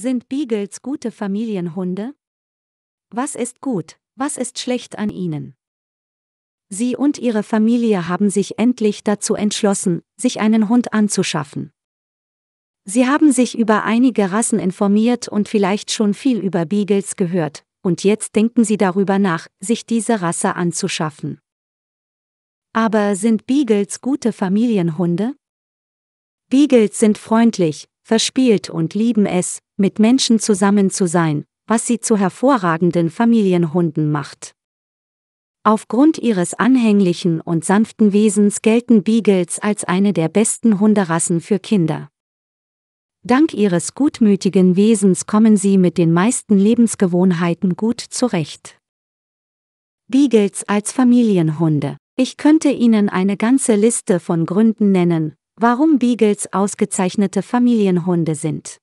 Sind Beagles gute Familienhunde? Was ist gut, was ist schlecht an ihnen? Sie und ihre Familie haben sich endlich dazu entschlossen, sich einen Hund anzuschaffen. Sie haben sich über einige Rassen informiert und vielleicht schon viel über Beagles gehört, und jetzt denken sie darüber nach, sich diese Rasse anzuschaffen. Aber sind Beagles gute Familienhunde? Beagles sind freundlich, verspielt und lieben es, mit Menschen zusammen zu sein, was sie zu hervorragenden Familienhunden macht. Aufgrund ihres anhänglichen und sanften Wesens gelten Beagles als eine der besten Hunderassen für Kinder. Dank ihres gutmütigen Wesens kommen sie mit den meisten Lebensgewohnheiten gut zurecht. Beagles als Familienhunde. Ich könnte Ihnen eine ganze Liste von Gründen nennen, warum Beagles ausgezeichnete Familienhunde sind.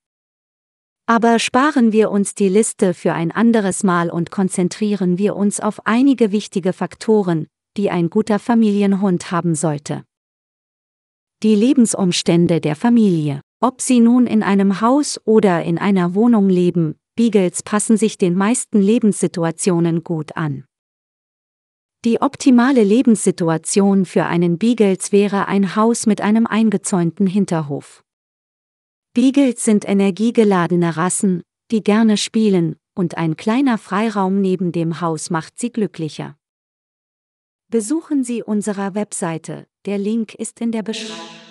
Aber sparen wir uns die Liste für ein anderes Mal und konzentrieren wir uns auf einige wichtige Faktoren, die ein guter Familienhund haben sollte. Die Lebensumstände der Familie. Ob sie nun in einem Haus oder in einer Wohnung leben, Beagles passen sich den meisten Lebenssituationen gut an. Die optimale Lebenssituation für einen Beagles wäre ein Haus mit einem eingezäunten Hinterhof. Beagles sind energiegeladene Rassen, die gerne spielen, und ein kleiner Freiraum neben dem Haus macht sie glücklicher. Besuchen Sie unsere Webseite, der Link ist in der Beschreibung.